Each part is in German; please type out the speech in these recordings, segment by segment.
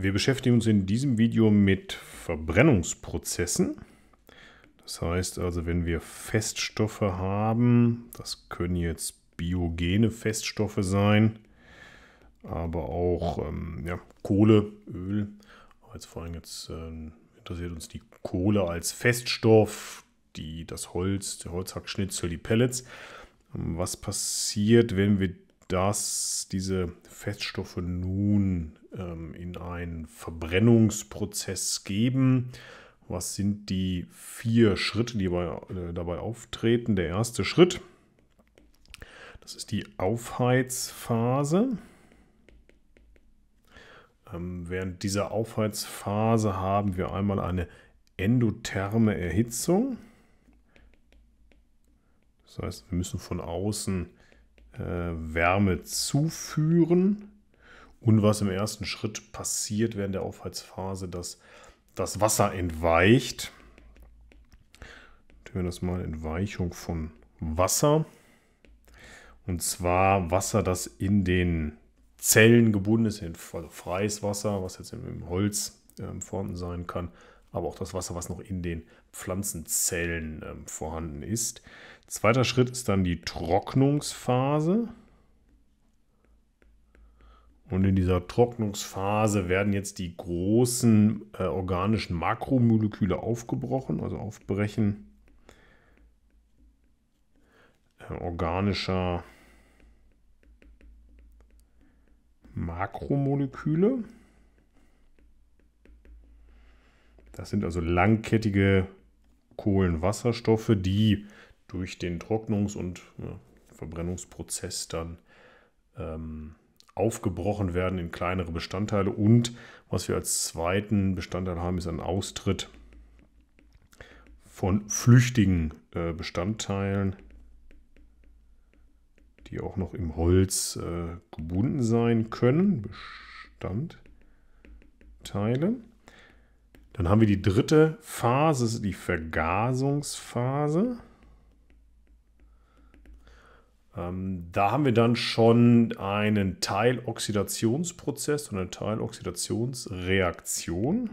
Wir beschäftigen uns in diesem Video mit Verbrennungsprozessen. Das heißt also, wenn wir Feststoffe haben, das können jetzt biogene Feststoffe sein, aber auch ähm, ja, Kohle, Öl. Aber jetzt vor allem jetzt äh, interessiert uns die Kohle als Feststoff, die, das Holz, der Holzhackschnitzel, die Pellets. Ähm, was passiert, wenn wir das, diese Feststoffe nun ähm, in einen Verbrennungsprozess geben. Was sind die vier Schritte, die äh, dabei auftreten? Der erste Schritt, das ist die Aufheizphase. Ähm, während dieser Aufheizphase haben wir einmal eine endotherme Erhitzung. Das heißt, wir müssen von außen äh, Wärme zuführen und was im ersten Schritt passiert während der Aufheizphase, dass das Wasser entweicht. Tun wir das mal Entweichung von Wasser. Und zwar Wasser, das in den Zellen gebunden ist, also freies Wasser, was jetzt im Holz äh, vorhanden sein kann, aber auch das Wasser, was noch in den Pflanzenzellen äh, vorhanden ist. Zweiter Schritt ist dann die Trocknungsphase. Und in dieser Trocknungsphase werden jetzt die großen äh, organischen Makromoleküle aufgebrochen, also aufbrechen. Äh, organischer Makromoleküle. Das sind also langkettige Kohlenwasserstoffe, die durch den Trocknungs- und ja, Verbrennungsprozess dann ähm, aufgebrochen werden in kleinere Bestandteile. Und was wir als zweiten Bestandteil haben, ist ein Austritt von flüchtigen äh, Bestandteilen, die auch noch im Holz äh, gebunden sein können. Bestandteile. Dann haben wir die dritte Phase, die Vergasungsphase. Ähm, da haben wir dann schon einen Teiloxidationsprozess und eine Teiloxidationsreaktion.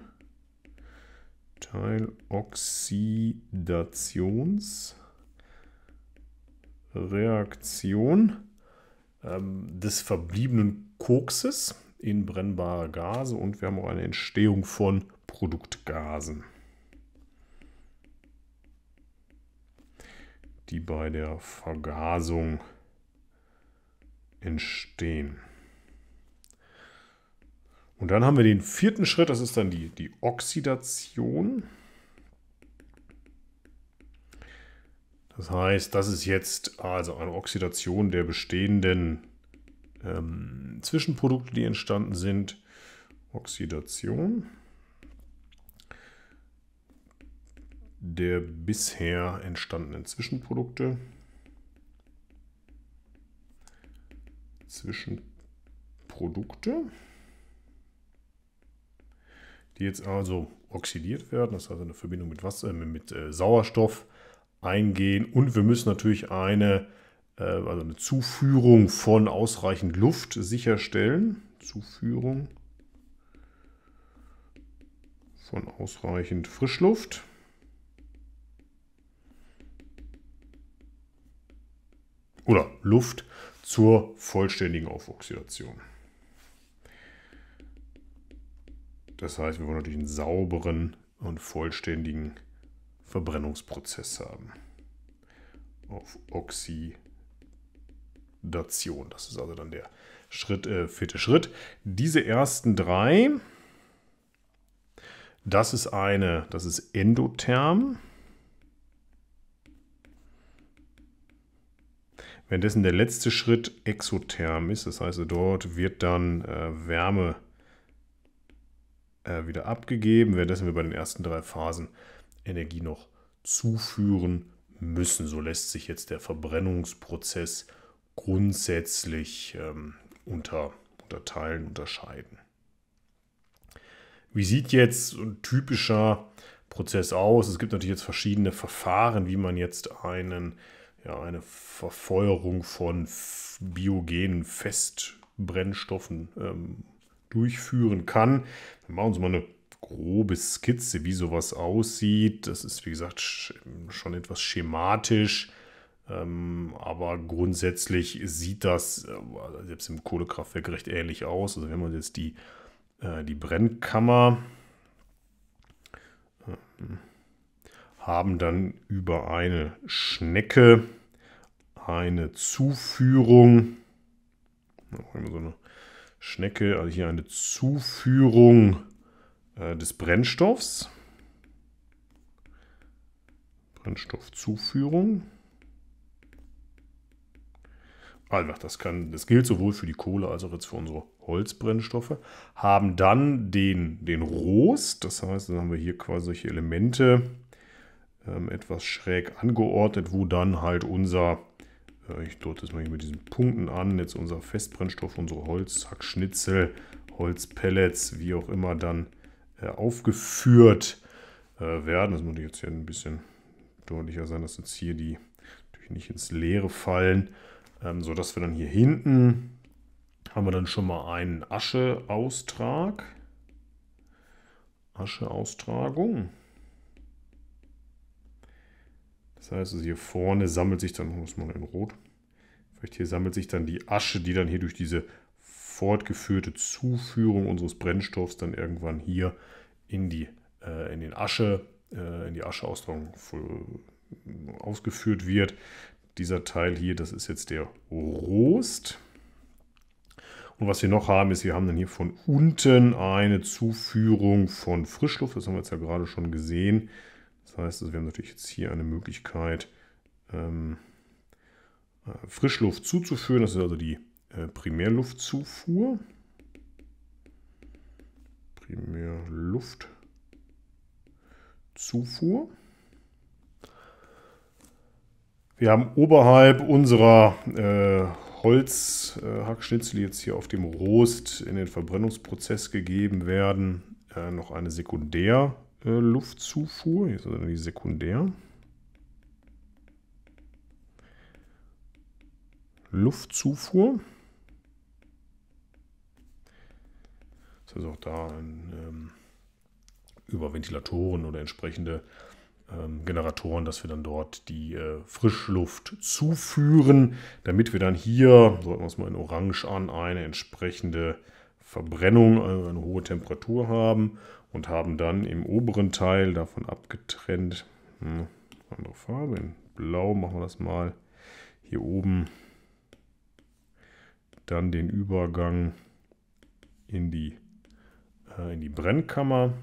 Teiloxidationsreaktion ähm, des verbliebenen Kokses in brennbare Gase und wir haben auch eine Entstehung von Produktgasen. die bei der Vergasung entstehen. Und dann haben wir den vierten Schritt, das ist dann die, die Oxidation. Das heißt, das ist jetzt also eine Oxidation der bestehenden ähm, Zwischenprodukte, die entstanden sind. Oxidation der bisher entstandenen Zwischenprodukte. zwischen Produkte, die jetzt also oxidiert werden, das heißt also eine Verbindung mit Wasser, äh, mit äh, Sauerstoff eingehen und wir müssen natürlich eine, äh, also eine Zuführung von ausreichend Luft sicherstellen. Zuführung von ausreichend Frischluft. Oder Luft zur vollständigen Aufoxidation. Das heißt, wir wollen natürlich einen sauberen und vollständigen Verbrennungsprozess haben. Auf Oxidation. Das ist also dann der Schritt, äh, vierte Schritt. Diese ersten drei, das ist eine, das ist endotherm. Währenddessen der letzte Schritt exotherm ist. Das heißt, dort wird dann äh, Wärme äh, wieder abgegeben, währenddessen wir bei den ersten drei Phasen Energie noch zuführen müssen. So lässt sich jetzt der Verbrennungsprozess grundsätzlich ähm, unter, unterteilen, unterscheiden. Wie sieht jetzt ein typischer Prozess aus? Es gibt natürlich jetzt verschiedene Verfahren, wie man jetzt einen ja, eine Verfeuerung von biogenen Festbrennstoffen ähm, durchführen kann. Wir machen uns mal eine grobe Skizze, wie sowas aussieht. Das ist, wie gesagt, schon etwas schematisch. Ähm, aber grundsätzlich sieht das äh, selbst im Kohlekraftwerk recht ähnlich aus. Also wenn man jetzt die, äh, die Brennkammer... Ähm, haben dann über eine Schnecke eine Zuführung, Immer so eine Schnecke, also hier eine Zuführung äh, des Brennstoffs. Brennstoffzuführung. Also das, kann, das gilt sowohl für die Kohle als auch jetzt für unsere Holzbrennstoffe. Haben dann den, den Rost, das heißt, dann haben wir hier quasi solche Elemente, ähm, etwas schräg angeordnet, wo dann halt unser, äh, ich deute es mal hier mit diesen Punkten an, jetzt unser Festbrennstoff, unsere Holzhackschnitzel, Holzpellets, wie auch immer dann äh, aufgeführt äh, werden. Das muss jetzt hier ein bisschen deutlicher sein, dass jetzt hier die natürlich nicht ins Leere fallen, ähm, sodass wir dann hier hinten haben wir dann schon mal einen Ascheaustrag. Ascheaustragung. Das heißt, also hier vorne sammelt sich dann, muss man in Rot, vielleicht hier sammelt sich dann die Asche, die dann hier durch diese fortgeführte Zuführung unseres Brennstoffs dann irgendwann hier in die äh, in den Asche äh, in die Ascheausdauerung ausgeführt wird. Dieser Teil hier, das ist jetzt der Rost. Und was wir noch haben, ist, wir haben dann hier von unten eine Zuführung von Frischluft. Das haben wir jetzt ja gerade schon gesehen. Das heißt, also wir haben natürlich jetzt hier eine Möglichkeit, ähm, äh, Frischluft zuzuführen. Das ist also die äh, Primärluftzufuhr. Primärluftzufuhr. Wir haben oberhalb unserer äh, Holzhackschnitzel, äh, die jetzt hier auf dem Rost in den Verbrennungsprozess gegeben werden, äh, noch eine Sekundär- äh, Luftzufuhr, jetzt also die sekundär. Luftzufuhr. Das ist auch da ein, ähm, über Ventilatoren oder entsprechende ähm, Generatoren, dass wir dann dort die äh, Frischluft zuführen, damit wir dann hier, sollten wir es mal in Orange an, eine entsprechende Verbrennung, äh, eine hohe Temperatur haben und haben dann im oberen Teil davon abgetrennt, hm, andere Farbe, in blau machen wir das mal, hier oben dann den Übergang in die, äh, in die Brennkammer.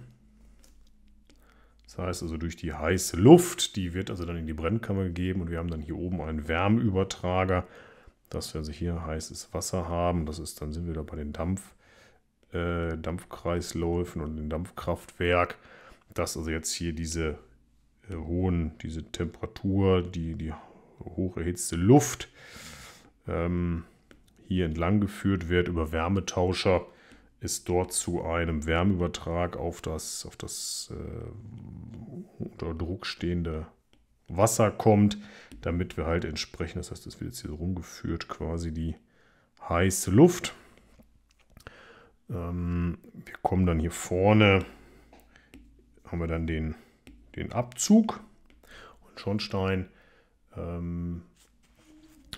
Das heißt also durch die heiße Luft, die wird also dann in die Brennkammer gegeben und wir haben dann hier oben einen Wärmeübertrager, dass wir also hier heißes Wasser haben. Das ist, dann sind wir da bei den Dampf äh, Dampfkreisläufen und dem Dampfkraftwerk, dass also jetzt hier diese äh, hohen, diese Temperatur, die, die hoch erhitzte Luft ähm, hier entlang geführt wird über Wärmetauscher, ist dort zu einem Wärmeübertrag auf das, auf das äh, unter Druck stehende Wasser kommt, damit wir halt entsprechend, das heißt, das wird jetzt hier so rumgeführt, quasi die heiße Luft ähm, wir kommen dann hier vorne, haben wir dann den, den Abzug und Schornstein. Ähm,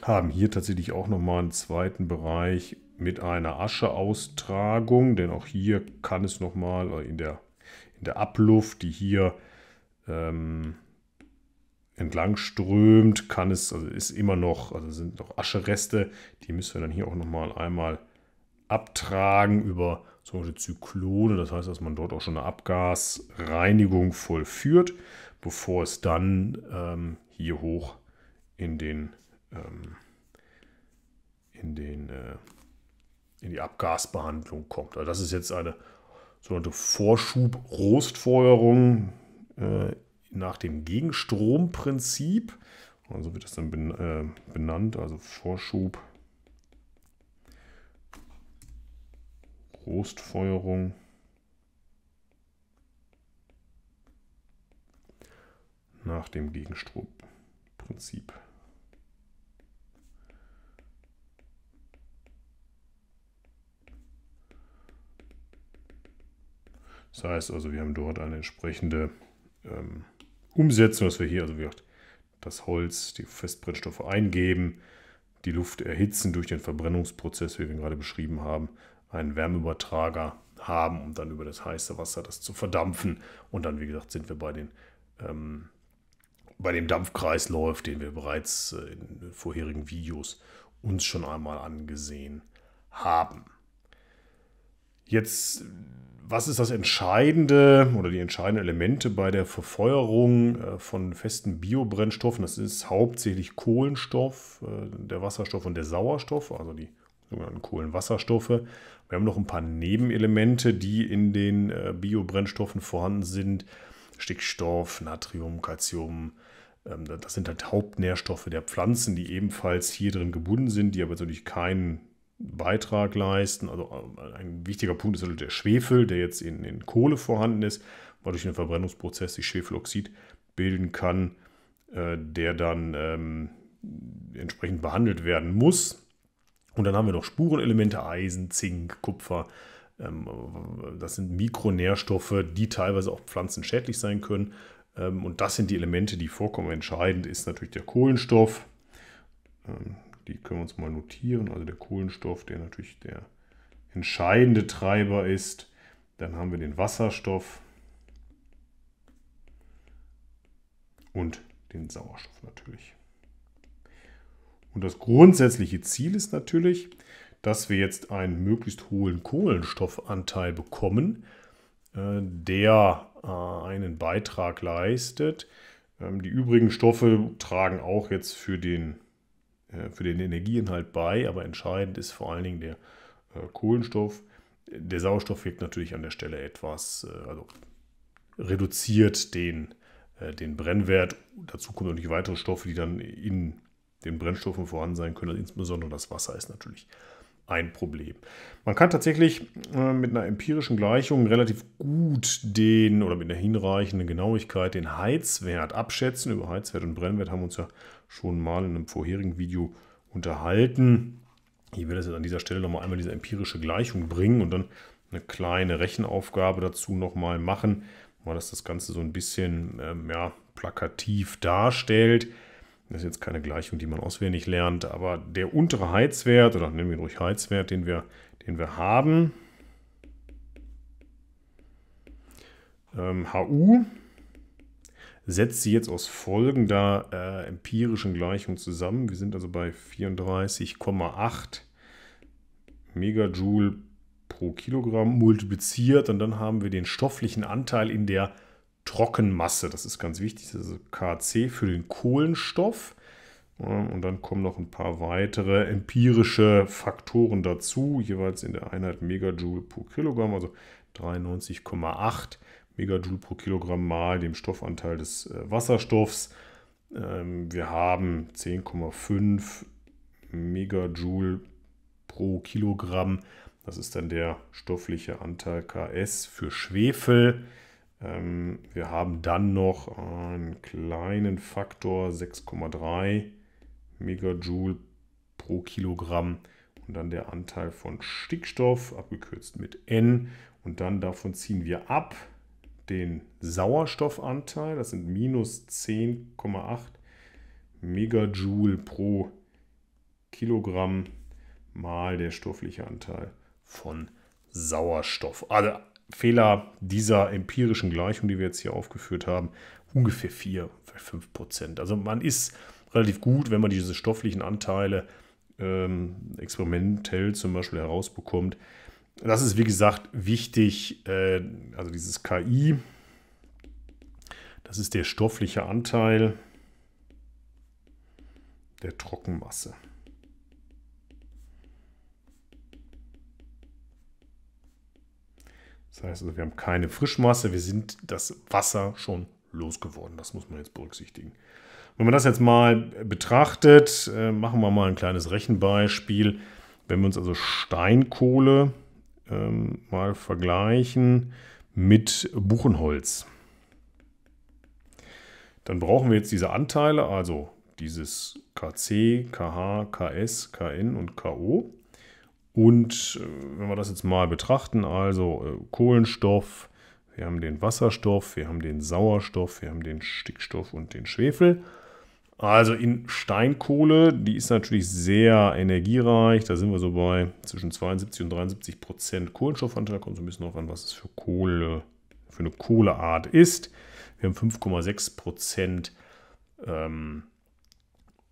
haben hier tatsächlich auch nochmal einen zweiten Bereich mit einer Ascheaustragung, denn auch hier kann es nochmal in der, in der Abluft, die hier ähm, entlang strömt, kann es, also ist immer noch, also sind noch Aschereste, die müssen wir dann hier auch nochmal einmal abtragen über zum Beispiel Zyklone. Das heißt, dass man dort auch schon eine Abgasreinigung vollführt, bevor es dann ähm, hier hoch in den, ähm, in, den äh, in die Abgasbehandlung kommt. Also das ist jetzt eine sogenannte Vorschub-Rostfeuerung äh, nach dem Gegenstromprinzip. Also wird das dann äh, benannt, also Vorschub. Roastfeuerung. Nach dem Gegenstromprinzip. Das heißt also, wir haben dort eine entsprechende ähm, Umsetzung, dass wir hier also wie gesagt das Holz, die Festbrennstoffe eingeben, die Luft erhitzen durch den Verbrennungsprozess, wie wir ihn gerade beschrieben haben, einen Wärmeübertrager haben, um dann über das heiße Wasser das zu verdampfen. Und dann, wie gesagt, sind wir bei den ähm, bei dem Dampfkreislauf, den wir bereits äh, in vorherigen Videos uns schon einmal angesehen haben. Jetzt, was ist das Entscheidende oder die entscheidenden Elemente bei der Verfeuerung äh, von festen Biobrennstoffen? Das ist hauptsächlich Kohlenstoff, äh, der Wasserstoff und der Sauerstoff, also die sogenannten Kohlenwasserstoffe. Wir haben noch ein paar Nebenelemente, die in den äh, Biobrennstoffen vorhanden sind. Stickstoff, Natrium, Calcium. Ähm, das sind halt Hauptnährstoffe der Pflanzen, die ebenfalls hier drin gebunden sind, die aber natürlich keinen Beitrag leisten. Also äh, ein wichtiger Punkt ist also der Schwefel, der jetzt in, in Kohle vorhanden ist, weil durch den Verbrennungsprozess sich Schwefeloxid bilden kann, äh, der dann ähm, entsprechend behandelt werden muss. Und dann haben wir noch Spurenelemente, Eisen, Zink, Kupfer. Ähm, das sind Mikronährstoffe, die teilweise auch Pflanzen schädlich sein können. Ähm, und das sind die Elemente, die vorkommen. Entscheidend ist natürlich der Kohlenstoff. Ähm, die können wir uns mal notieren. Also der Kohlenstoff, der natürlich der entscheidende Treiber ist. Dann haben wir den Wasserstoff und den Sauerstoff natürlich. Und das grundsätzliche Ziel ist natürlich, dass wir jetzt einen möglichst hohen Kohlenstoffanteil bekommen, äh, der äh, einen Beitrag leistet. Ähm, die übrigen Stoffe tragen auch jetzt für den, äh, für den Energieinhalt bei, aber entscheidend ist vor allen Dingen der Kohlenstoff. Der Sauerstoff wirkt natürlich an der Stelle etwas, also reduziert den, den Brennwert. Dazu kommen natürlich weitere Stoffe, die dann in den Brennstoffen vorhanden sein können. Insbesondere das Wasser ist natürlich ein Problem. Man kann tatsächlich äh, mit einer empirischen Gleichung relativ gut den oder mit einer hinreichenden Genauigkeit den Heizwert abschätzen. Über Heizwert und Brennwert haben wir uns ja schon mal in einem vorherigen Video unterhalten. Ich werde jetzt an dieser Stelle nochmal einmal diese empirische Gleichung bringen und dann eine kleine Rechenaufgabe dazu nochmal machen, weil das das Ganze so ein bisschen ähm, ja, plakativ darstellt. Das ist jetzt keine Gleichung, die man auswendig lernt, aber der untere Heizwert, oder nennen wir ihn ruhig Heizwert, den wir, den wir haben, ähm, HU, setzt sie jetzt aus folgender äh, empirischen Gleichung zusammen. Wir sind also bei 34,8 Megajoule pro Kilogramm multipliziert und dann haben wir den stofflichen Anteil in der Trockenmasse. Das ist ganz wichtig. Das ist also KC für den Kohlenstoff. Und dann kommen noch ein paar weitere empirische Faktoren dazu, jeweils in der Einheit Megajoule pro Kilogramm, also 93,8 Megajoule pro Kilogramm mal dem Stoffanteil des äh, Wasserstoffs. Ähm, wir haben 10,5 Megajoule pro Kilogramm. Das ist dann der stoffliche Anteil KS für Schwefel. Ähm, wir haben dann noch einen kleinen Faktor 6,3 Megajoule pro Kilogramm und dann der Anteil von Stickstoff, abgekürzt mit N. Und dann davon ziehen wir ab den Sauerstoffanteil, das sind minus 10,8 Megajoule pro Kilogramm mal der stoffliche Anteil von Sauerstoff. Also Fehler dieser empirischen Gleichung, die wir jetzt hier aufgeführt haben, ungefähr 4, 5 Prozent. Also man ist relativ gut, wenn man diese stofflichen Anteile ähm, experimentell zum Beispiel herausbekommt. Das ist, wie gesagt, wichtig. Äh, also dieses KI, das ist der stoffliche Anteil der Trockenmasse. Das heißt also, wir haben keine Frischmasse, wir sind das Wasser schon losgeworden. Das muss man jetzt berücksichtigen. Wenn man das jetzt mal betrachtet, äh, machen wir mal ein kleines Rechenbeispiel. Wenn wir uns also Steinkohle ähm, mal vergleichen mit Buchenholz, dann brauchen wir jetzt diese Anteile, also dieses KC, KH, KS, KN und KO. Und äh, wenn wir das jetzt mal betrachten, also äh, Kohlenstoff, wir haben den Wasserstoff, wir haben den Sauerstoff, wir haben den Stickstoff und den Schwefel. Also in Steinkohle, die ist natürlich sehr energiereich. Da sind wir so bei zwischen 72 und 73 Prozent Kohlenstoffanteil. Kommt so ein bisschen darauf an, was es für Kohle, für eine Kohleart ist. Wir haben 5,6 Prozent ähm,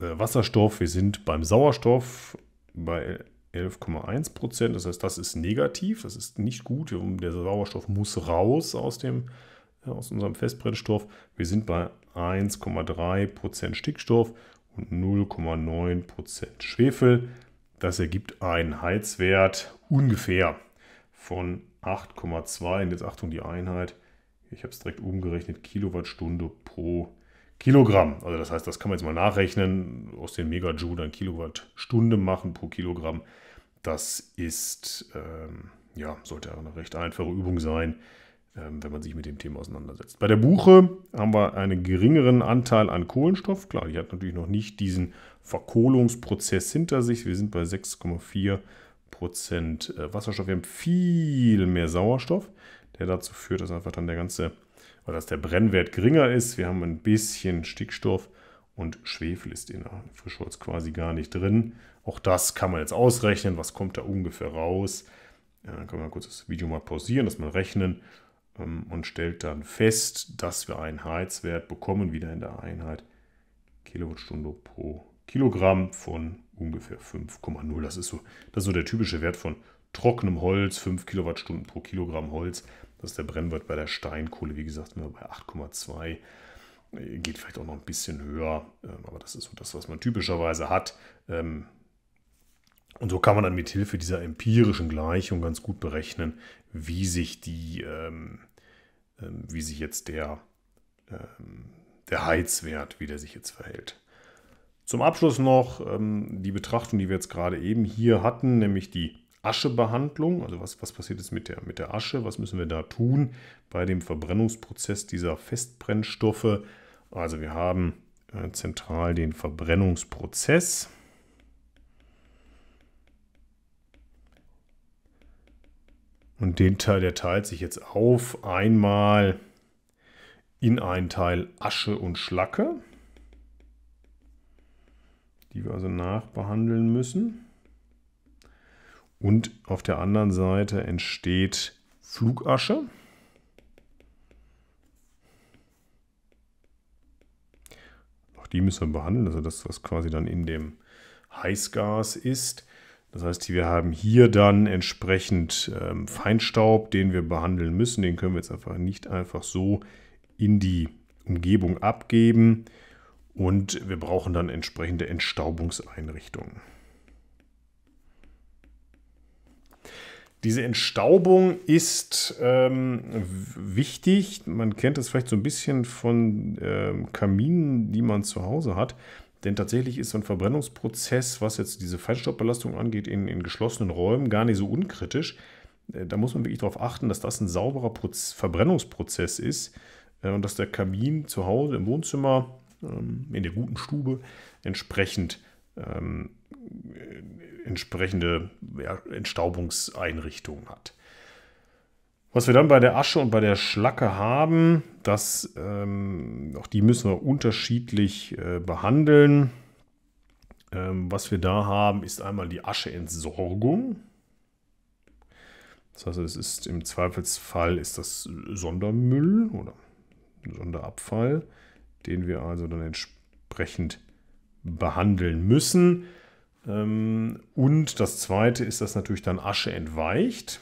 äh, Wasserstoff. Wir sind beim Sauerstoff bei 11,1 Prozent. Das heißt, das ist negativ, das ist nicht gut. Der Sauerstoff muss raus aus, dem, äh, aus unserem Festbrennstoff. Wir sind bei 1,3 Prozent Stickstoff und 0,9 Prozent Schwefel. Das ergibt einen Heizwert ungefähr von 8,2. jetzt Achtung, die Einheit. Ich habe es direkt umgerechnet, Kilowattstunde pro Kilogramm. Also das heißt, das kann man jetzt mal nachrechnen, aus den Megajoule dann Kilowattstunde machen pro Kilogramm. Das ist, ähm, ja, sollte eine recht einfache Übung sein, ähm, wenn man sich mit dem Thema auseinandersetzt. Bei der Buche haben wir einen geringeren Anteil an Kohlenstoff. Klar, die hat natürlich noch nicht diesen Verkohlungsprozess hinter sich. Wir sind bei 6,4 äh, Wasserstoff. Wir haben viel mehr Sauerstoff, der dazu führt, dass einfach dann der ganze weil das der Brennwert geringer ist. Wir haben ein bisschen Stickstoff und Schwefel ist in der Frischholz quasi gar nicht drin. Auch das kann man jetzt ausrechnen, was kommt da ungefähr raus. Ja, dann kann man kurz das Video mal pausieren, das mal rechnen ähm, und stellt dann fest, dass wir einen Heizwert bekommen, wieder in der Einheit Kilowattstunde pro Kilogramm von ungefähr 5,0. Das, so, das ist so der typische Wert von trockenem Holz, 5 Kilowattstunden pro Kilogramm Holz. Das ist der Brennwert bei der Steinkohle, wie gesagt, nur bei 8,2. Äh, geht vielleicht auch noch ein bisschen höher, ähm, aber das ist so das, was man typischerweise hat. Ähm, und so kann man dann mit Hilfe dieser empirischen Gleichung ganz gut berechnen, wie sich die, ähm, wie sich jetzt der, der Heizwert, wie der sich jetzt verhält. Zum Abschluss noch die Betrachtung, die wir jetzt gerade eben hier hatten, nämlich die Aschebehandlung, also was, was passiert jetzt mit der, mit der Asche, was müssen wir da tun bei dem Verbrennungsprozess dieser Festbrennstoffe. Also wir haben äh, zentral den Verbrennungsprozess. Und den Teil, der teilt sich jetzt auf einmal in einen Teil Asche und Schlacke, die wir also nachbehandeln müssen. Und auf der anderen Seite entsteht Flugasche. Auch die müssen wir behandeln, also das, was quasi dann in dem Heißgas ist. Das heißt, wir haben hier dann entsprechend ähm, Feinstaub, den wir behandeln müssen. Den können wir jetzt einfach nicht einfach so in die Umgebung abgeben. Und wir brauchen dann entsprechende Entstaubungseinrichtungen. Diese Entstaubung ist ähm, wichtig. Man kennt das vielleicht so ein bisschen von ähm, Kaminen, die man zu Hause hat. Denn tatsächlich ist so ein Verbrennungsprozess, was jetzt diese Feinstaubbelastung angeht, in, in geschlossenen Räumen gar nicht so unkritisch. Äh, da muss man wirklich darauf achten, dass das ein sauberer Proz Verbrennungsprozess ist äh, und dass der Kamin zu Hause im Wohnzimmer, ähm, in der guten Stube entsprechend ähm, äh, entsprechende ja, Entstaubungseinrichtungen hat. Was wir dann bei der Asche und bei der Schlacke haben, das, ähm, auch die müssen wir unterschiedlich äh, behandeln. Ähm, was wir da haben, ist einmal die Ascheentsorgung. Das heißt, es ist im Zweifelsfall ist das Sondermüll oder Sonderabfall, den wir also dann entsprechend behandeln müssen. Ähm, und das zweite ist, dass natürlich dann Asche entweicht.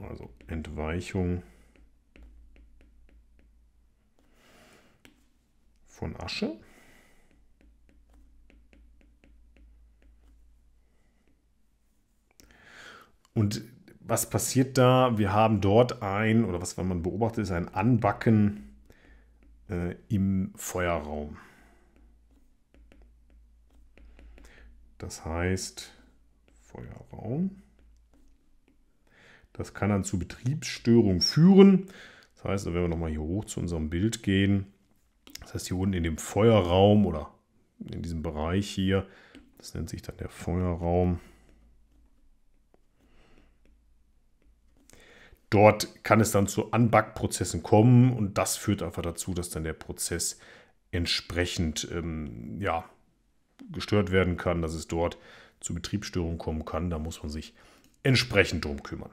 Also Entweichung von Asche. Und was passiert da? Wir haben dort ein, oder was man beobachtet, ist ein Anbacken äh, im Feuerraum. Das heißt Feuerraum. Das kann dann zu Betriebsstörungen führen. Das heißt, wenn wir nochmal hier hoch zu unserem Bild gehen, das heißt hier unten in dem Feuerraum oder in diesem Bereich hier, das nennt sich dann der Feuerraum. Dort kann es dann zu Unbug-Prozessen kommen und das führt einfach dazu, dass dann der Prozess entsprechend ähm, ja, gestört werden kann, dass es dort zu Betriebsstörungen kommen kann. Da muss man sich entsprechend drum kümmern.